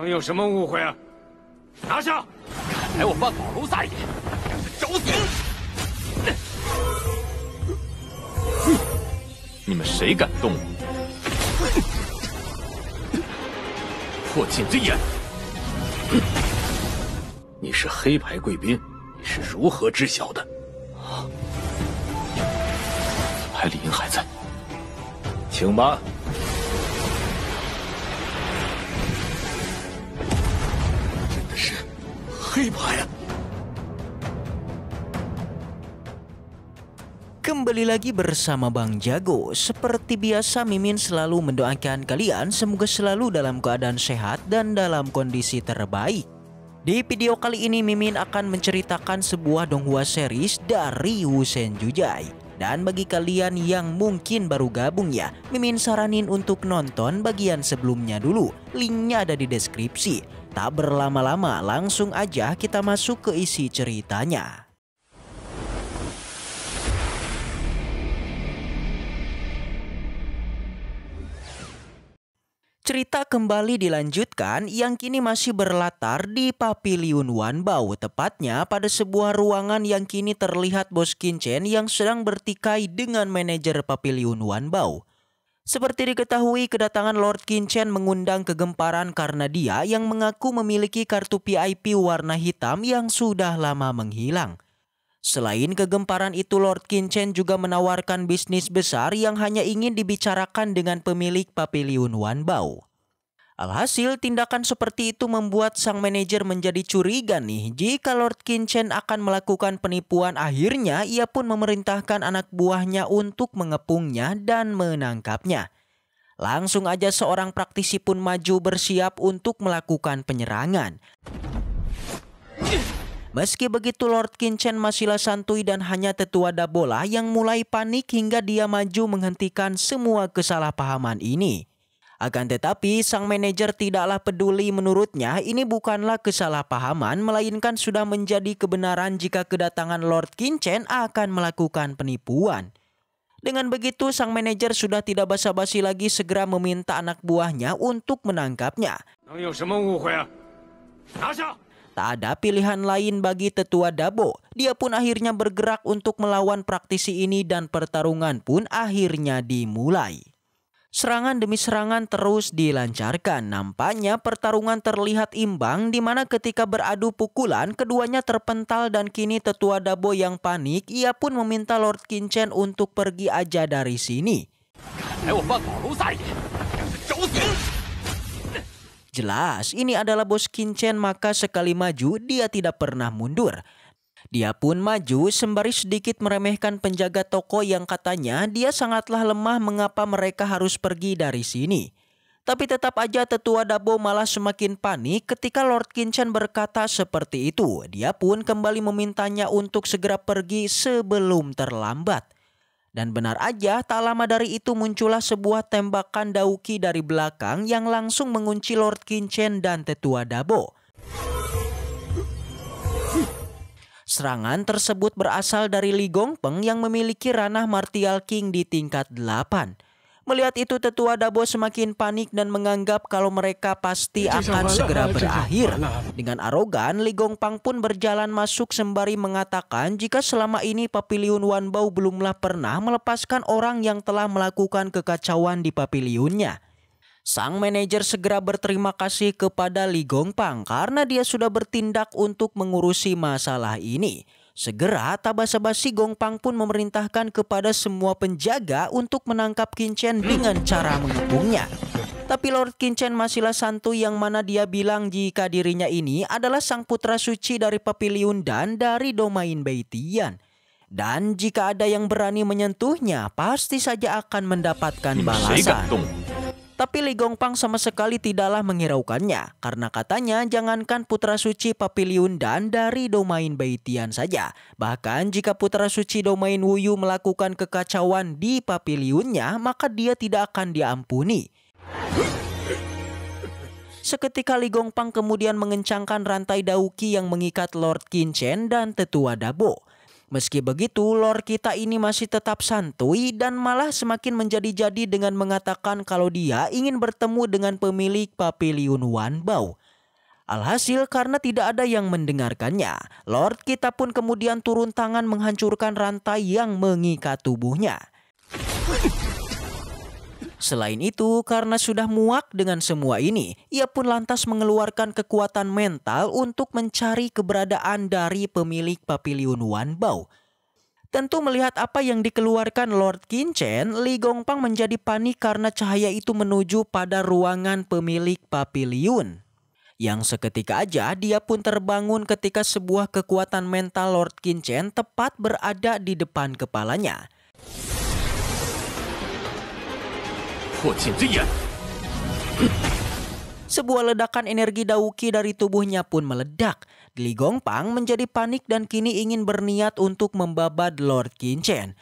能有什么误会啊！拿下！来，我万宝楼撒野，让他找死！你们谁敢动我？破镜之眼！你是黑牌贵宾，你是如何知晓的？啊！牌理应还在，请吧。黑怕 ya? Kembali lagi bersama Bang Jago. Seperti biasa Mimin selalu mendoakan kalian semoga selalu dalam keadaan sehat dan dalam kondisi terbaik. Di video kali ini Mimin akan menceritakan sebuah donghua series dari Husen Jujai. Dan bagi kalian yang mungkin baru gabung ya, Mimin saranin untuk nonton bagian sebelumnya dulu. Linknya ada di deskripsi. Tak berlama-lama langsung aja kita masuk ke isi ceritanya. Cerita kembali dilanjutkan yang kini masih berlatar di Pavilion Bau, tepatnya pada sebuah ruangan yang kini terlihat Bos Kincen yang sedang bertikai dengan manajer Pavilion Bau. Seperti diketahui, kedatangan Lord Kinchen mengundang kegemparan karena dia yang mengaku memiliki kartu VIP warna hitam yang sudah lama menghilang. Selain kegemparan itu, Lord Kinchen juga menawarkan bisnis besar yang hanya ingin dibicarakan dengan pemilik Papiliun Wanbao. Alhasil, tindakan seperti itu membuat sang manajer menjadi curiga nih jika Lord Kinchen akan melakukan penipuan. Akhirnya, ia pun memerintahkan anak buahnya untuk mengepungnya dan menangkapnya. Langsung aja seorang praktisi pun maju bersiap untuk melakukan penyerangan. Meski begitu Lord Kinchen masihlah santuy dan hanya tetua dabola yang mulai panik hingga dia maju menghentikan semua kesalahpahaman ini. Akan tetapi, sang manajer tidaklah peduli menurutnya ini bukanlah kesalahpahaman, melainkan sudah menjadi kebenaran jika kedatangan Lord Kinchen akan melakukan penipuan. Dengan begitu, sang manajer sudah tidak basa-basi lagi segera meminta anak buahnya untuk menangkapnya. Tak ada pilihan lain bagi tetua Dabo. Dia pun akhirnya bergerak untuk melawan praktisi ini dan pertarungan pun akhirnya dimulai. Serangan demi serangan terus dilancarkan. Nampaknya pertarungan terlihat imbang di mana ketika beradu pukulan keduanya terpental dan kini tetua Dabo yang panik ia pun meminta Lord Kinchen untuk pergi aja dari sini. Eh, Jelas ini adalah bos Kinchen maka sekali maju dia tidak pernah mundur. Dia pun maju sembari sedikit meremehkan penjaga toko yang katanya dia sangatlah lemah mengapa mereka harus pergi dari sini. Tapi tetap aja tetua Dabo malah semakin panik ketika Lord Kinchen berkata seperti itu. Dia pun kembali memintanya untuk segera pergi sebelum terlambat. Dan benar aja tak lama dari itu muncullah sebuah tembakan dauki dari belakang yang langsung mengunci Lord Kinchen dan Tetua Dabo. Serangan tersebut berasal dari Li Gongpeng yang memiliki ranah Martial King di tingkat 8. Melihat itu tetua Dabo semakin panik dan menganggap kalau mereka pasti akan segera berakhir. Dengan arogan, Li Gongpang pun berjalan masuk sembari mengatakan jika selama ini Papiliun Wanbao belumlah pernah melepaskan orang yang telah melakukan kekacauan di papiliunnya. Sang manajer segera berterima kasih kepada Li Gongpang karena dia sudah bertindak untuk mengurusi masalah ini. Segera Tabasabasi Gongpang pun memerintahkan kepada semua penjaga untuk menangkap Kincen dengan cara mengepungnya. Tapi Lord Kincen masihlah santuy yang mana dia bilang jika dirinya ini adalah sang putra suci dari Papiliun dan dari domain Beitian. Dan jika ada yang berani menyentuhnya, pasti saja akan mendapatkan hmm, balasan. Tapi Li Gongpang sama sekali tidaklah menghiraukannya karena katanya jangankan Putra Suci Papiliun dan dari domain baitian saja. Bahkan jika Putra Suci domain Wuyu melakukan kekacauan di Papiliunnya maka dia tidak akan diampuni. Seketika Li Gongpang kemudian mengencangkan rantai Dauki yang mengikat Lord Qin Chen dan Tetua Dabo. Meski begitu, Lord kita ini masih tetap santuy dan malah semakin menjadi-jadi dengan mengatakan kalau dia ingin bertemu dengan pemilik Papilion Bao. Alhasil karena tidak ada yang mendengarkannya, Lord kita pun kemudian turun tangan menghancurkan rantai yang mengikat tubuhnya. Selain itu, karena sudah muak dengan semua ini, ia pun lantas mengeluarkan kekuatan mental untuk mencari keberadaan dari pemilik Wan Bao. Tentu melihat apa yang dikeluarkan Lord Kinchen, Li Gongpang menjadi panik karena cahaya itu menuju pada ruangan pemilik papiliun. Yang seketika aja dia pun terbangun ketika sebuah kekuatan mental Lord Kinchen tepat berada di depan kepalanya. Sebuah ledakan energi Dawuki dari tubuhnya pun meledak. Li Gongpang menjadi panik dan kini ingin berniat untuk membabat Lord Qinchen.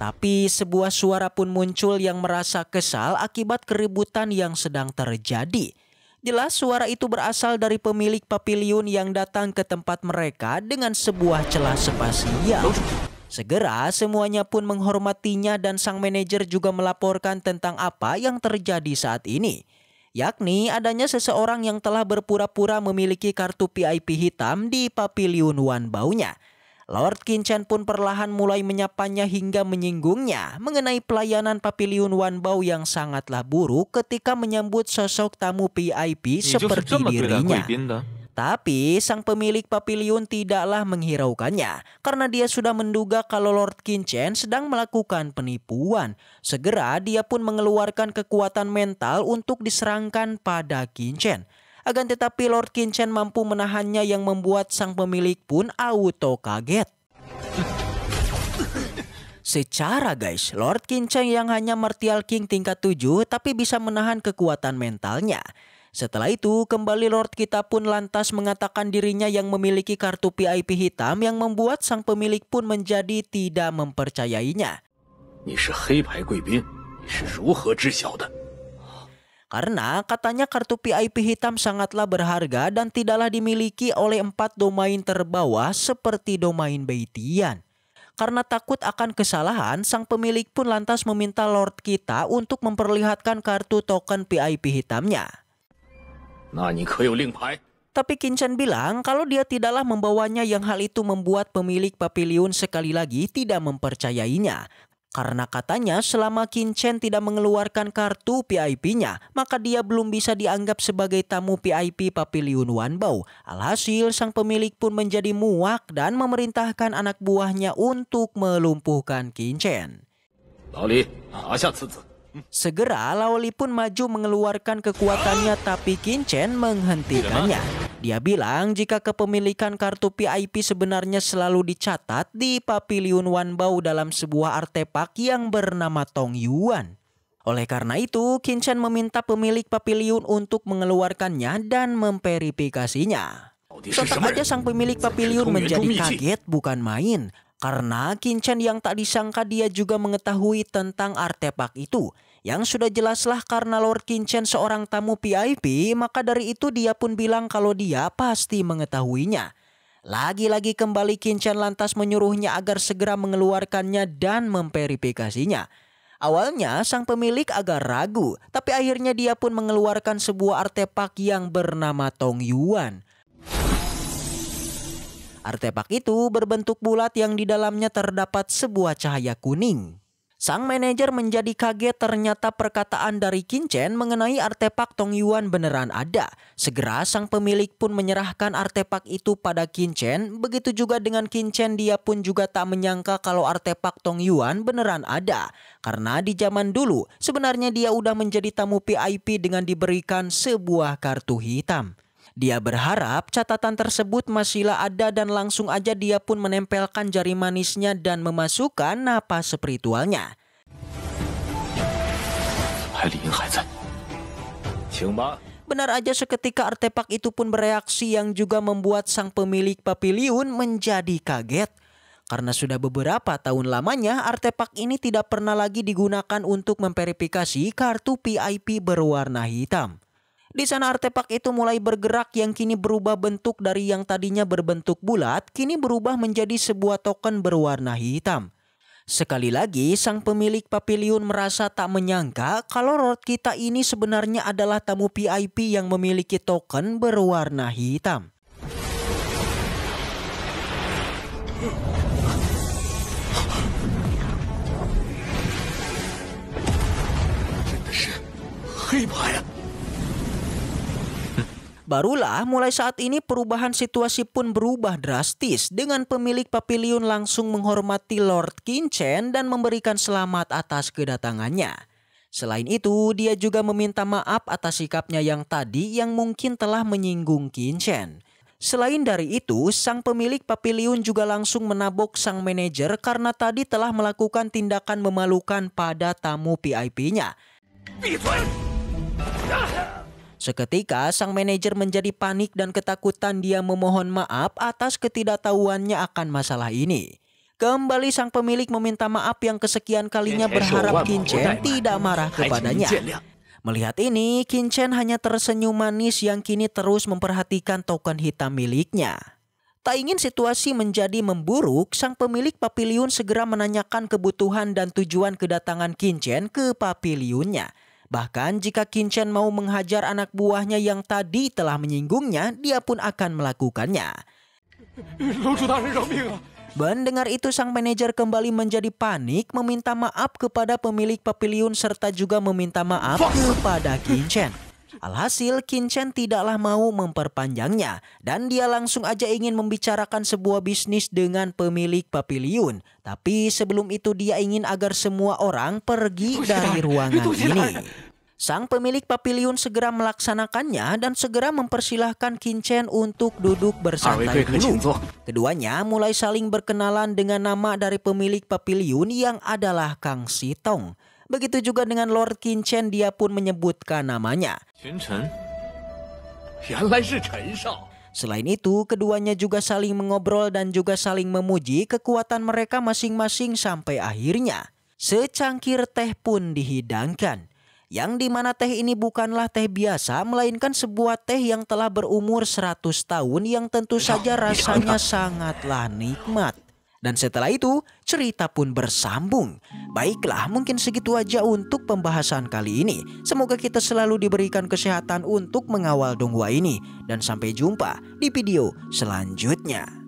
Tapi sebuah suara pun muncul yang merasa kesal akibat keributan yang sedang terjadi. Jelas suara itu berasal dari pemilik papiliun yang datang ke tempat mereka dengan sebuah celah spasial. Segera semuanya pun menghormatinya dan sang manajer juga melaporkan tentang apa yang terjadi saat ini. Yakni adanya seseorang yang telah berpura-pura memiliki kartu PIP hitam di Pavilion Wan Baunya. Lord Kinchen pun perlahan mulai menyapanya hingga menyinggungnya mengenai pelayanan Pavilion Bao yang sangatlah buruk ketika menyambut sosok tamu PIP iya, seperti dirinya. Tapi sang pemilik papiliun tidaklah menghiraukannya karena dia sudah menduga kalau Lord Kinchen sedang melakukan penipuan. Segera dia pun mengeluarkan kekuatan mental untuk diserangkan pada Kinchen. Akan tetapi Lord Kinchen mampu menahannya yang membuat sang pemilik pun auto kaget. Secara guys, Lord Kinchen yang hanya Martial King tingkat 7 tapi bisa menahan kekuatan mentalnya. Setelah itu, kembali Lord kita pun lantas mengatakan dirinya yang memiliki kartu PIP hitam yang membuat sang pemilik pun menjadi tidak mempercayainya. Karena katanya kartu PIP hitam sangatlah berharga dan tidaklah dimiliki oleh empat domain terbawah seperti domain Beitian. Karena takut akan kesalahan, sang pemilik pun lantas meminta Lord kita untuk memperlihatkan kartu token PIP hitamnya. Tapi Kinchan bilang kalau dia tidaklah membawanya yang hal itu membuat pemilik papiliun sekali lagi tidak mempercayainya. Karena katanya selama Kinchan tidak mengeluarkan kartu PIP-nya, maka dia belum bisa dianggap sebagai tamu PIP Papiliun Wanbao. Alhasil, sang pemilik pun menjadi muak dan memerintahkan anak buahnya untuk melumpuhkan Kinchan. Lali, 拿下此子。Segera Laoli pun maju mengeluarkan kekuatannya tapi Kinchen menghentikannya. Dia bilang jika kepemilikan kartu PIP sebenarnya selalu dicatat di Papiliun Wanbao dalam sebuah artefak yang bernama Tong Yuan. Oleh karena itu, Kinchen meminta pemilik papilion untuk mengeluarkannya dan memverifikasinya. Oh, Tetap saja sang pemilik papiliun menjadi kaget bukan main karena Kinchan yang tak disangka dia juga mengetahui tentang artefak itu. Yang sudah jelaslah karena Lord Kinchan seorang tamu VIP, maka dari itu dia pun bilang kalau dia pasti mengetahuinya. Lagi-lagi kembali Kinchan lantas menyuruhnya agar segera mengeluarkannya dan memverifikasinya. Awalnya sang pemilik agak ragu, tapi akhirnya dia pun mengeluarkan sebuah artefak yang bernama Tong Yuan. Artefak itu berbentuk bulat yang di dalamnya terdapat sebuah cahaya kuning. Sang manajer menjadi kaget ternyata perkataan dari Kinchen mengenai artefak Tong Yuan beneran ada. Segera sang pemilik pun menyerahkan artefak itu pada Kinchen. Begitu juga dengan Kinchen dia pun juga tak menyangka kalau artefak Tong Yuan beneran ada. Karena di zaman dulu sebenarnya dia udah menjadi tamu VIP dengan diberikan sebuah kartu hitam. Dia berharap catatan tersebut masihlah ada dan langsung aja dia pun menempelkan jari manisnya dan memasukkan napas spiritualnya. Benar aja seketika artefak itu pun bereaksi yang juga membuat sang pemilik papiliun menjadi kaget. Karena sudah beberapa tahun lamanya artefak ini tidak pernah lagi digunakan untuk memverifikasi kartu PIP berwarna hitam. Di sana artefak itu mulai bergerak yang kini berubah bentuk dari yang tadinya berbentuk bulat, kini berubah menjadi sebuah token berwarna hitam. Sekali lagi, sang pemilik papilion merasa tak menyangka kalau Rod kita ini sebenarnya adalah tamu VIP yang memiliki token berwarna hitam. Barulah mulai saat ini perubahan situasi pun berubah drastis dengan pemilik papiliun langsung menghormati Lord Kinchen dan memberikan selamat atas kedatangannya. Selain itu, dia juga meminta maaf atas sikapnya yang tadi yang mungkin telah menyinggung Kinchen. Selain dari itu, sang pemilik papiliun juga langsung menabok sang manajer karena tadi telah melakukan tindakan memalukan pada tamu VIP-nya. Seketika sang manajer menjadi panik dan ketakutan dia memohon maaf atas ketidaktahuannya akan masalah ini. Kembali sang pemilik meminta maaf yang kesekian kalinya eh, eh, berharap eh, Kinchen tidak marah kepadanya. Melihat ini, Kinchen hanya tersenyum manis yang kini terus memperhatikan token hitam miliknya. Tak ingin situasi menjadi memburuk, sang pemilik papiliun segera menanyakan kebutuhan dan tujuan kedatangan Kinchen ke papiliunnya. Bahkan jika Kinchen mau menghajar anak buahnya yang tadi telah menyinggungnya, dia pun akan melakukannya. Mendengar itu sang manajer kembali menjadi panik meminta maaf kepada pemilik papiliun serta juga meminta maaf kepada Kinchen. Alhasil, Kinchen tidaklah mau memperpanjangnya dan dia langsung aja ingin membicarakan sebuah bisnis dengan pemilik pavilion. Tapi sebelum itu dia ingin agar semua orang pergi dari ruangan ini. Sang pemilik pavilion segera melaksanakannya dan segera mempersilahkan Kinchen untuk duduk bersantai ah, dulu. Keduanya mulai saling berkenalan dengan nama dari pemilik pavilion yang adalah Kang Sitong. Begitu juga dengan Lord Qin Chen dia pun menyebutkan namanya. Selain itu, keduanya juga saling mengobrol dan juga saling memuji kekuatan mereka masing-masing sampai akhirnya secangkir teh pun dihidangkan. Yang dimana teh ini bukanlah teh biasa, melainkan sebuah teh yang telah berumur 100 tahun yang tentu saja ya, ya. rasanya sangatlah nikmat. Dan setelah itu, cerita pun bersambung. Baiklah, mungkin segitu aja untuk pembahasan kali ini. Semoga kita selalu diberikan kesehatan untuk mengawal donghua ini. Dan sampai jumpa di video selanjutnya.